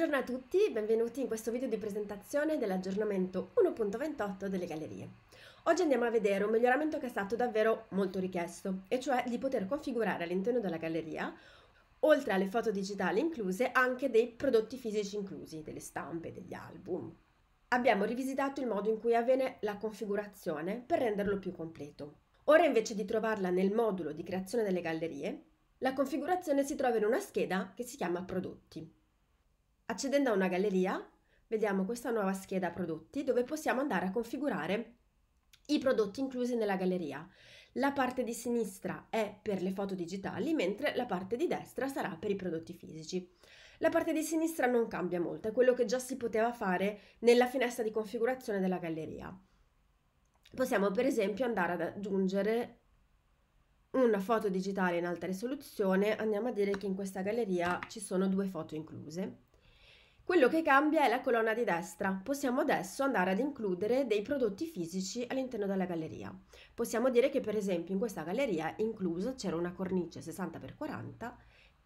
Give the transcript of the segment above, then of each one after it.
Buongiorno a tutti, benvenuti in questo video di presentazione dell'aggiornamento 1.28 delle gallerie. Oggi andiamo a vedere un miglioramento che è stato davvero molto richiesto, e cioè di poter configurare all'interno della galleria, oltre alle foto digitali incluse, anche dei prodotti fisici inclusi, delle stampe, degli album. Abbiamo rivisitato il modo in cui avviene la configurazione per renderlo più completo. Ora invece di trovarla nel modulo di creazione delle gallerie, la configurazione si trova in una scheda che si chiama prodotti Accedendo a una galleria vediamo questa nuova scheda prodotti dove possiamo andare a configurare i prodotti inclusi nella galleria. La parte di sinistra è per le foto digitali, mentre la parte di destra sarà per i prodotti fisici. La parte di sinistra non cambia molto, è quello che già si poteva fare nella finestra di configurazione della galleria. Possiamo per esempio andare ad aggiungere una foto digitale in alta risoluzione, andiamo a dire che in questa galleria ci sono due foto incluse. Quello che cambia è la colonna di destra. Possiamo adesso andare ad includere dei prodotti fisici all'interno della galleria. Possiamo dire che per esempio in questa galleria inclusa c'era una cornice 60x40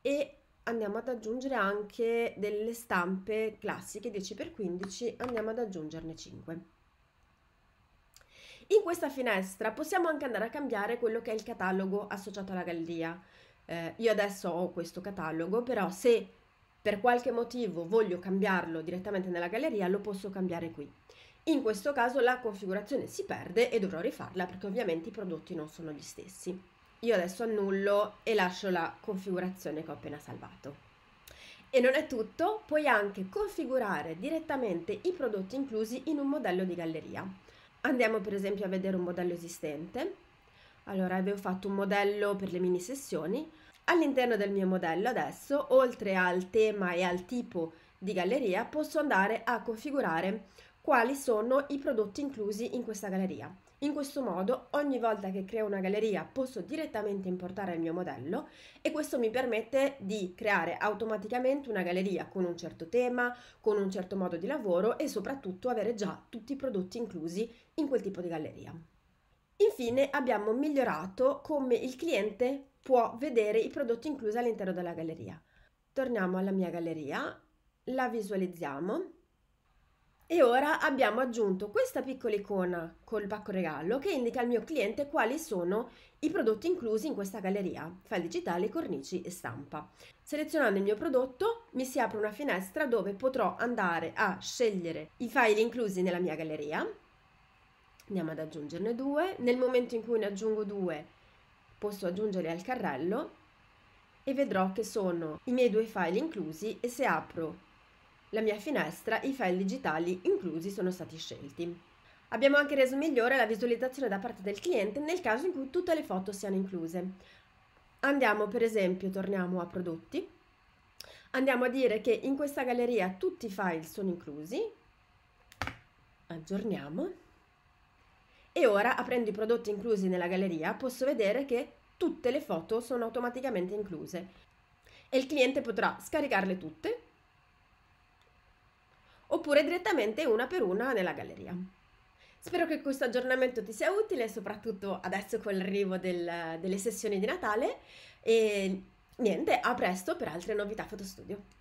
e andiamo ad aggiungere anche delle stampe classiche 10x15, andiamo ad aggiungerne 5. In questa finestra possiamo anche andare a cambiare quello che è il catalogo associato alla galleria. Eh, io adesso ho questo catalogo, però se per qualche motivo voglio cambiarlo direttamente nella galleria, lo posso cambiare qui. In questo caso la configurazione si perde e dovrò rifarla perché ovviamente i prodotti non sono gli stessi. Io adesso annullo e lascio la configurazione che ho appena salvato. E non è tutto, puoi anche configurare direttamente i prodotti inclusi in un modello di galleria. Andiamo per esempio a vedere un modello esistente. Allora, avevo fatto un modello per le mini sessioni, All'interno del mio modello adesso, oltre al tema e al tipo di galleria, posso andare a configurare quali sono i prodotti inclusi in questa galleria. In questo modo, ogni volta che creo una galleria, posso direttamente importare il mio modello e questo mi permette di creare automaticamente una galleria con un certo tema, con un certo modo di lavoro e soprattutto avere già tutti i prodotti inclusi in quel tipo di galleria. Infine abbiamo migliorato come il cliente può vedere i prodotti inclusi all'interno della galleria. Torniamo alla mia galleria, la visualizziamo e ora abbiamo aggiunto questa piccola icona col pacco regalo che indica al mio cliente quali sono i prodotti inclusi in questa galleria, file digitali, cornici e stampa. Selezionando il mio prodotto mi si apre una finestra dove potrò andare a scegliere i file inclusi nella mia galleria. Andiamo ad aggiungerne due. Nel momento in cui ne aggiungo due posso aggiungerli al carrello e vedrò che sono i miei due file inclusi e se apro la mia finestra i file digitali inclusi sono stati scelti. Abbiamo anche reso migliore la visualizzazione da parte del cliente nel caso in cui tutte le foto siano incluse. Andiamo per esempio, torniamo a prodotti, andiamo a dire che in questa galleria tutti i file sono inclusi, aggiorniamo e ora, aprendo i prodotti inclusi nella galleria, posso vedere che tutte le foto sono automaticamente incluse e il cliente potrà scaricarle tutte oppure direttamente una per una nella galleria. Spero che questo aggiornamento ti sia utile, soprattutto adesso con l'arrivo del, delle sessioni di Natale e niente, a presto per altre novità Fotostudio.